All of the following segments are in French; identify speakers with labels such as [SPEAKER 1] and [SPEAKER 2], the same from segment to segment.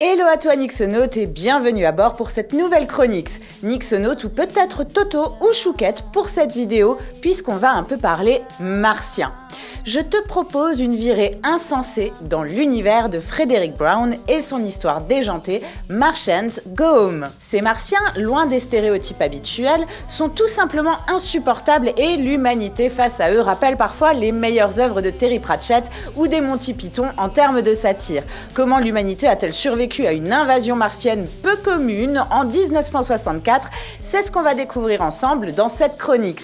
[SPEAKER 1] Hello à toi Nixonote et bienvenue à bord pour cette nouvelle chronix. Nixonote ou peut-être Toto ou Chouquette pour cette vidéo puisqu'on va un peu parler martien. Je te propose une virée insensée dans l'univers de Frederick Brown et son histoire déjantée Martians Go Home. Ces martiens, loin des stéréotypes habituels, sont tout simplement insupportables et l'humanité face à eux rappelle parfois les meilleures œuvres de Terry Pratchett ou des Monty Python en termes de satire. Comment l'humanité a-t-elle survécu à une invasion martienne peu commune en 1964. C'est ce qu'on va découvrir ensemble dans cette chronique.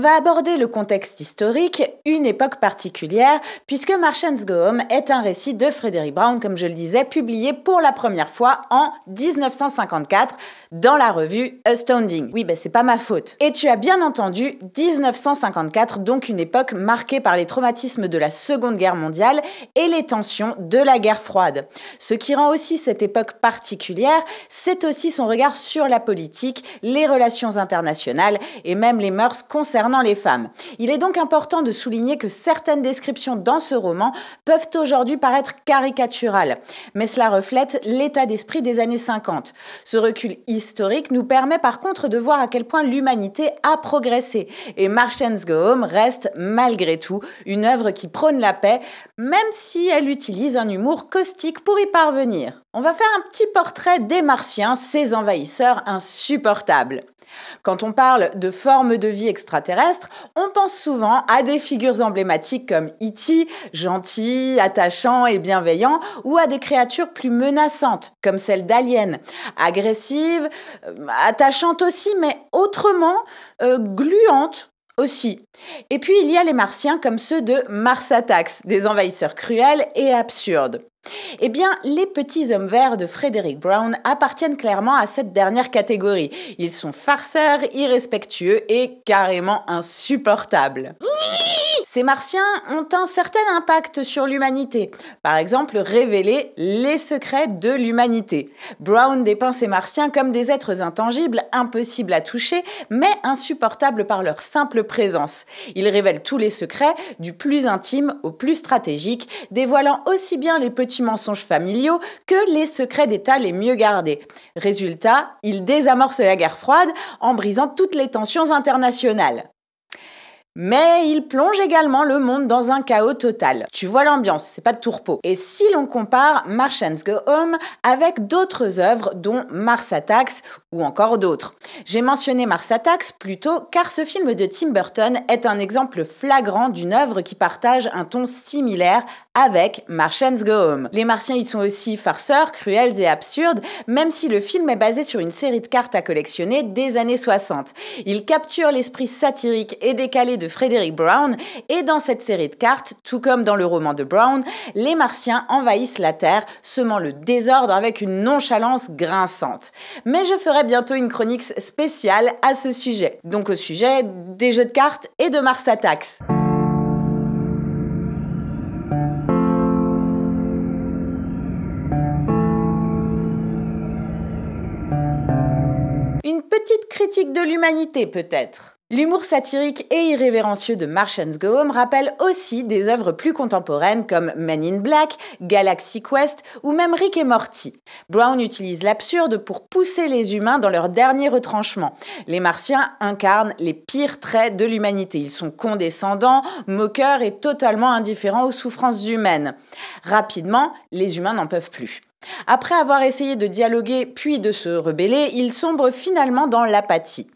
[SPEAKER 1] On va aborder le contexte historique, une époque particulière, puisque Martians Go Home est un récit de Frédéric Brown, comme je le disais, publié pour la première fois en 1954 dans la revue Astounding. Oui, ben c'est pas ma faute. Et tu as bien entendu 1954, donc une époque marquée par les traumatismes de la Seconde Guerre mondiale et les tensions de la guerre froide. Ce qui rend aussi cette époque particulière, c'est aussi son regard sur la politique, les relations internationales et même les mœurs concernant les femmes. Il est donc important de souligner que certaines descriptions dans ce roman peuvent aujourd'hui paraître caricaturales, mais cela reflète l'état d'esprit des années 50. Ce recul historique nous permet par contre de voir à quel point l'humanité a progressé et Martians Go Home reste malgré tout une œuvre qui prône la paix, même si elle utilise un humour caustique pour y parvenir. On va faire un petit portrait des Martiens, ces envahisseurs insupportables. Quand on parle de formes de vie extraterrestres, on pense souvent à des figures emblématiques comme e E.T., gentil, attachant et bienveillant, ou à des créatures plus menaçantes, comme celles d'Alien, agressive, euh, attachantes aussi, mais autrement euh, gluantes aussi. Et puis il y a les martiens comme ceux de Mars Attacks, des envahisseurs cruels et absurdes. Eh bien, les petits hommes verts de Frederick Brown appartiennent clairement à cette dernière catégorie. Ils sont farceurs, irrespectueux et carrément insupportables. Ces martiens ont un certain impact sur l'humanité. Par exemple, révéler les secrets de l'humanité. Brown dépeint ces martiens comme des êtres intangibles, impossibles à toucher, mais insupportables par leur simple présence. Ils révèlent tous les secrets, du plus intime au plus stratégique, dévoilant aussi bien les petits mensonges familiaux que les secrets d'État les mieux gardés. Résultat, ils désamorcent la guerre froide en brisant toutes les tensions internationales mais il plonge également le monde dans un chaos total. Tu vois l'ambiance, c'est pas de tourpeau. Et si l'on compare Martians Go Home avec d'autres œuvres dont Mars Attacks ou encore d'autres. J'ai mentionné Mars Attacks plutôt car ce film de Tim Burton est un exemple flagrant d'une œuvre qui partage un ton similaire avec Martians Go Home. Les Martiens y sont aussi farceurs, cruels et absurdes, même si le film est basé sur une série de cartes à collectionner des années 60. Il capture l'esprit satirique et décalé de Frédéric Brown, et dans cette série de cartes, tout comme dans le roman de Brown, les Martiens envahissent la Terre, semant le désordre avec une nonchalance grinçante. Mais je ferai bientôt une chronique spéciale à ce sujet, donc au sujet des jeux de cartes et de Mars Attacks. petite critique de l'humanité peut-être. L'humour satirique et irrévérencieux de Martians Go Home rappelle aussi des œuvres plus contemporaines comme Men in Black, Galaxy Quest ou même Rick et Morty. Brown utilise l'absurde pour pousser les humains dans leur dernier retranchement. Les martiens incarnent les pires traits de l'humanité. Ils sont condescendants, moqueurs et totalement indifférents aux souffrances humaines. Rapidement, les humains n'en peuvent plus. Après avoir essayé de dialoguer puis de se rebeller, il sombre finalement dans l'apathie.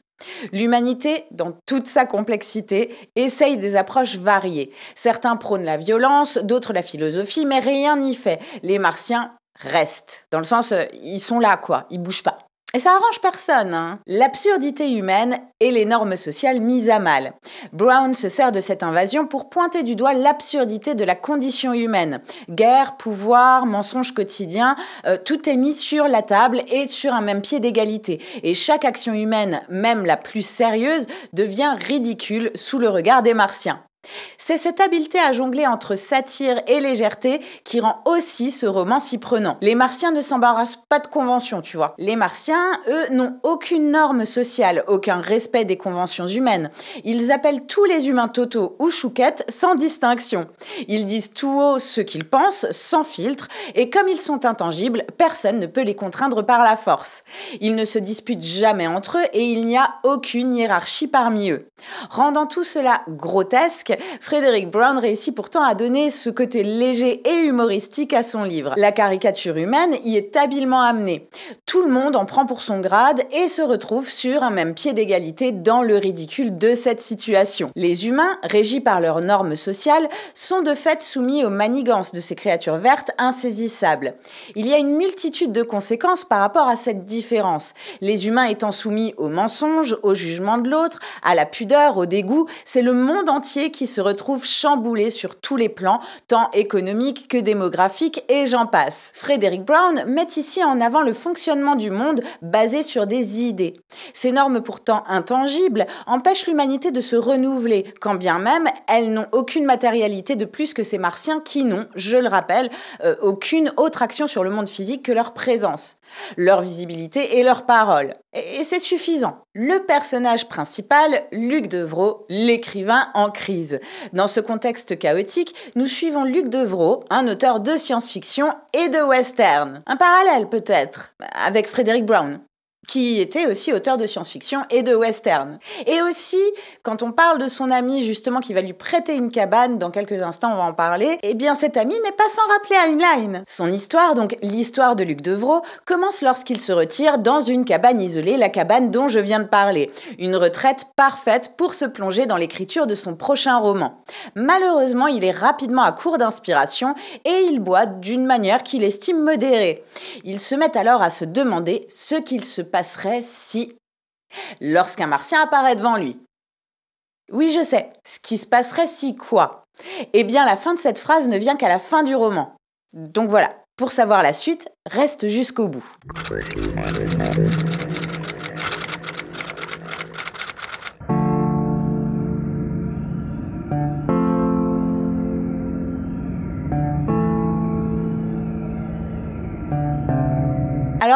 [SPEAKER 1] L'humanité, dans toute sa complexité, essaye des approches variées. Certains prônent la violence, d'autres la philosophie, mais rien n'y fait. Les martiens restent. Dans le sens, euh, ils sont là, quoi, ils bougent pas. Et ça arrange personne. Hein. L'absurdité humaine et les normes sociales mises à mal. Brown se sert de cette invasion pour pointer du doigt l'absurdité de la condition humaine. Guerre, pouvoir, mensonges quotidiens, euh, tout est mis sur la table et sur un même pied d'égalité. Et chaque action humaine, même la plus sérieuse, devient ridicule sous le regard des Martiens. C'est cette habileté à jongler entre satire et légèreté qui rend aussi ce roman si prenant. Les Martiens ne s'embarrassent pas de conventions, tu vois. Les Martiens, eux, n'ont aucune norme sociale, aucun respect des conventions humaines. Ils appellent tous les humains Toto ou Chouquette sans distinction. Ils disent tout haut ce qu'ils pensent, sans filtre, et comme ils sont intangibles, personne ne peut les contraindre par la force. Ils ne se disputent jamais entre eux et il n'y a aucune hiérarchie parmi eux. Rendant tout cela grotesque, Frédéric Brown réussit pourtant à donner ce côté léger et humoristique à son livre. La caricature humaine y est habilement amenée. Tout le monde en prend pour son grade et se retrouve sur un même pied d'égalité dans le ridicule de cette situation. Les humains, régis par leurs normes sociales, sont de fait soumis aux manigances de ces créatures vertes insaisissables. Il y a une multitude de conséquences par rapport à cette différence. Les humains étant soumis aux mensonges, au jugement de l'autre, à la pudeur, au dégoût, c'est le monde entier qui se retrouvent chamboulés sur tous les plans, tant économique que démographique, et j'en passe. Frédéric Brown met ici en avant le fonctionnement du monde basé sur des idées. Ces normes pourtant intangibles empêchent l'humanité de se renouveler, quand bien même elles n'ont aucune matérialité de plus que ces martiens qui n'ont, je le rappelle, euh, aucune autre action sur le monde physique que leur présence, leur visibilité et leur parole. Et, c'est suffisant. Le personnage principal, Luc Devrault, l'écrivain en crise. Dans ce contexte chaotique, nous suivons Luc Devrault, un auteur de science-fiction et de western. Un parallèle peut-être avec Frédéric Brown qui était aussi auteur de science-fiction et de western. Et aussi, quand on parle de son ami justement qui va lui prêter une cabane, dans quelques instants on va en parler, eh bien cet ami n'est pas sans rappeler Heinlein. Son histoire, donc l'histoire de Luc Devrault, commence lorsqu'il se retire dans une cabane isolée, la cabane dont je viens de parler. Une retraite parfaite pour se plonger dans l'écriture de son prochain roman. Malheureusement, il est rapidement à court d'inspiration et il boit d'une manière qu'il estime modérée. Il se met alors à se demander ce qu'il se passerait si Lorsqu'un martien apparaît devant lui. Oui, je sais, ce qui se passerait si quoi Eh bien, la fin de cette phrase ne vient qu'à la fin du roman. Donc voilà, pour savoir la suite, reste jusqu'au bout.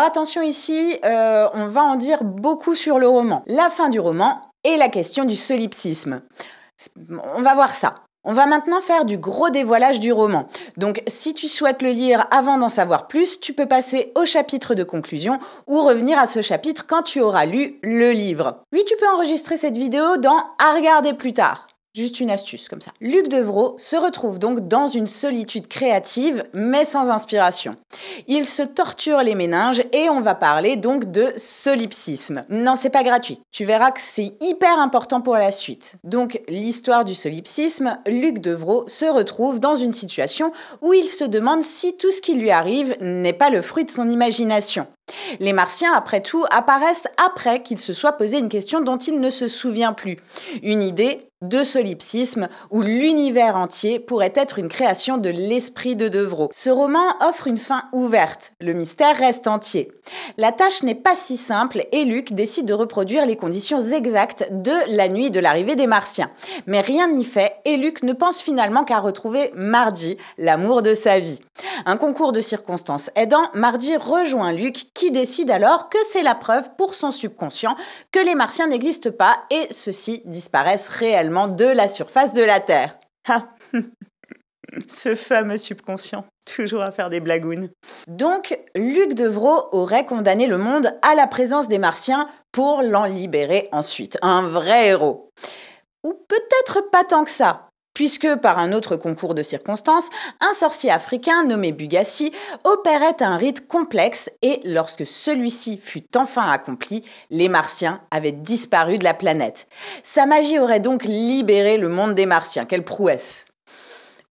[SPEAKER 1] attention ici, euh, on va en dire beaucoup sur le roman. La fin du roman et la question du solipsisme. On va voir ça. On va maintenant faire du gros dévoilage du roman. Donc si tu souhaites le lire avant d'en savoir plus, tu peux passer au chapitre de conclusion ou revenir à ce chapitre quand tu auras lu le livre. Oui, tu peux enregistrer cette vidéo dans À regarder plus tard. Juste une astuce comme ça. Luc Devrault se retrouve donc dans une solitude créative mais sans inspiration. Il se torture les méninges et on va parler donc de solipsisme. Non, c'est pas gratuit. Tu verras que c'est hyper important pour la suite. Donc l'histoire du solipsisme, Luc Devrault se retrouve dans une situation où il se demande si tout ce qui lui arrive n'est pas le fruit de son imagination. Les Martiens, après tout, apparaissent après qu'il se soit posé une question dont il ne se souvient plus. Une idée de solipsisme où l'univers entier pourrait être une création de l'esprit de Devereaux. Ce roman offre une fin ouverte, le mystère reste entier. La tâche n'est pas si simple et Luc décide de reproduire les conditions exactes de la nuit de l'arrivée des Martiens. Mais rien n'y fait et Luc ne pense finalement qu'à retrouver Mardi, l'amour de sa vie. Un concours de circonstances aidant, Mardi rejoint Luc qui décide alors que c'est la preuve pour son subconscient que les Martiens n'existent pas et ceux-ci disparaissent réellement de la surface de la Terre. Ah Ce fameux subconscient, toujours à faire des blagounes. Donc, Luc Devrault aurait condamné le monde à la présence des Martiens pour l'en libérer ensuite. Un vrai héros. Ou peut-être pas tant que ça puisque par un autre concours de circonstances, un sorcier africain nommé Bugassi opérait un rite complexe et lorsque celui-ci fut enfin accompli, les Martiens avaient disparu de la planète. Sa magie aurait donc libéré le monde des Martiens, quelle prouesse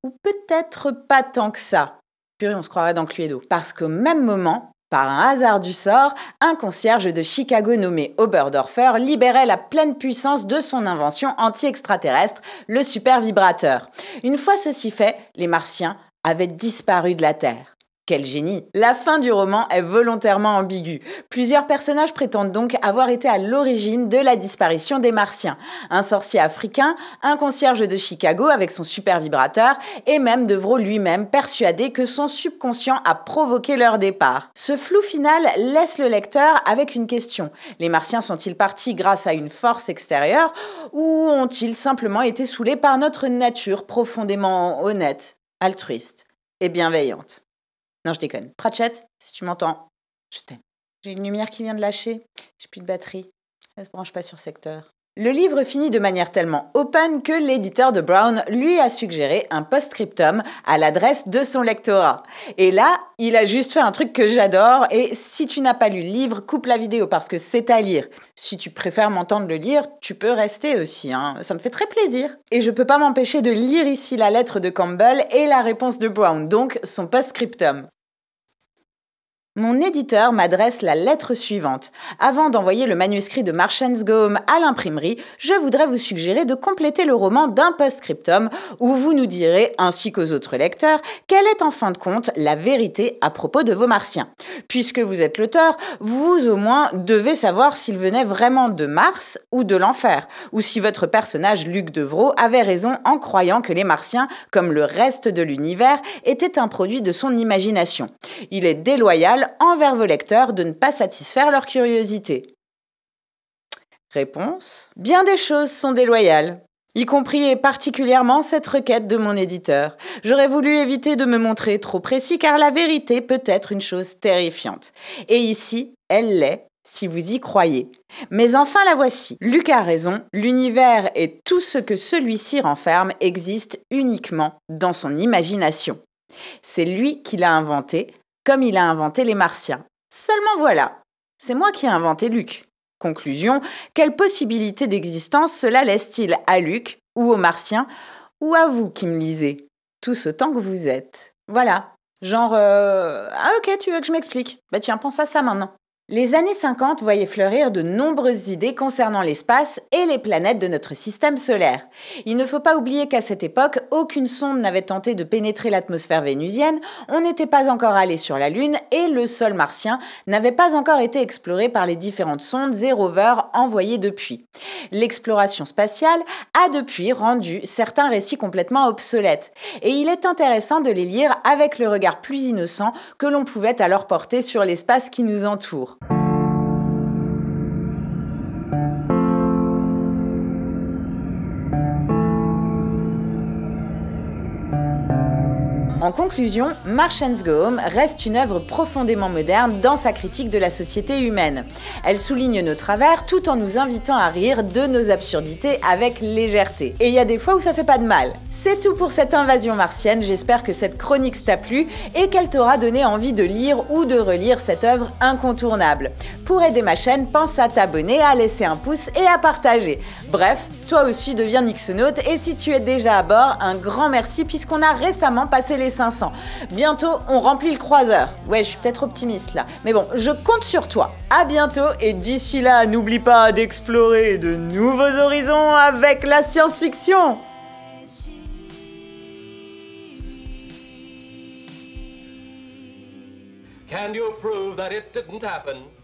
[SPEAKER 1] Ou peut-être pas tant que ça. Purée, on se croirait dans Cluedo. Parce qu'au même moment, par un hasard du sort, un concierge de Chicago nommé Oberdorfer libérait la pleine puissance de son invention anti-extraterrestre, le super vibrateur. Une fois ceci fait, les Martiens avaient disparu de la Terre. Quel génie La fin du roman est volontairement ambiguë. Plusieurs personnages prétendent donc avoir été à l'origine de la disparition des Martiens. Un sorcier africain, un concierge de Chicago avec son super vibrateur, et même Devro lui-même persuadé que son subconscient a provoqué leur départ. Ce flou final laisse le lecteur avec une question. Les Martiens sont-ils partis grâce à une force extérieure ou ont-ils simplement été saoulés par notre nature profondément honnête, altruiste et bienveillante non, je déconne. Pratchett, si tu m'entends, je t'aime. J'ai une lumière qui vient de lâcher. J'ai plus de batterie. Elle se branche pas sur secteur. Le livre finit de manière tellement open que l'éditeur de Brown lui a suggéré un post-scriptum à l'adresse de son lectorat. Et là, il a juste fait un truc que j'adore et si tu n'as pas lu le livre, coupe la vidéo parce que c'est à lire. Si tu préfères m'entendre le lire, tu peux rester aussi, hein. ça me fait très plaisir. Et je peux pas m'empêcher de lire ici la lettre de Campbell et la réponse de Brown, donc son post-scriptum. Mon éditeur m'adresse la lettre suivante. Avant d'envoyer le manuscrit de Gome à l'imprimerie, je voudrais vous suggérer de compléter le roman d'un post-scriptum où vous nous direz, ainsi qu'aux autres lecteurs, quelle est en fin de compte la vérité à propos de vos martiens. Puisque vous êtes l'auteur, vous au moins devez savoir s'il venait vraiment de Mars ou de l'enfer, ou si votre personnage Luc Devrault avait raison en croyant que les martiens, comme le reste de l'univers, étaient un produit de son imagination. Il est déloyal envers vos lecteurs de ne pas satisfaire leur curiosité Réponse Bien des choses sont déloyales, y compris et particulièrement cette requête de mon éditeur. J'aurais voulu éviter de me montrer trop précis car la vérité peut être une chose terrifiante. Et ici, elle l'est si vous y croyez. Mais enfin la voici. Luc a raison, l'univers et tout ce que celui-ci renferme existe uniquement dans son imagination. C'est lui qui l'a inventé, comme il a inventé les Martiens. Seulement voilà, c'est moi qui ai inventé Luc. Conclusion, quelle possibilité d'existence cela laisse-t-il à Luc ou aux Martiens ou à vous qui me lisez Tous autant que vous êtes. Voilà. Genre, euh, ah ok, tu veux que je m'explique Bah tiens, pense à ça maintenant. Les années 50 voyaient fleurir de nombreuses idées concernant l'espace et les planètes de notre système solaire. Il ne faut pas oublier qu'à cette époque, aucune sonde n'avait tenté de pénétrer l'atmosphère vénusienne, on n'était pas encore allé sur la Lune et le sol martien n'avait pas encore été exploré par les différentes sondes et rovers envoyés depuis. L'exploration spatiale a depuis rendu certains récits complètement obsolètes, et il est intéressant de les lire avec le regard plus innocent que l'on pouvait alors porter sur l'espace qui nous entoure. En conclusion, Martians Go Home reste une œuvre profondément moderne dans sa critique de la société humaine. Elle souligne nos travers tout en nous invitant à rire de nos absurdités avec légèreté. Et il y a des fois où ça fait pas de mal. C'est tout pour cette invasion martienne, j'espère que cette chronique t'a plu et qu'elle t'aura donné envie de lire ou de relire cette œuvre incontournable. Pour aider ma chaîne, pense à t'abonner, à laisser un pouce et à partager. Bref, toi aussi deviens Nixonaute et si tu es déjà à bord, un grand merci puisqu'on a récemment passé les Bientôt, on remplit le croiseur. Ouais, je suis peut-être optimiste là. Mais bon, je compte sur toi. À bientôt et d'ici là, n'oublie pas d'explorer de nouveaux horizons avec la science-fiction. Can you that it didn't happen?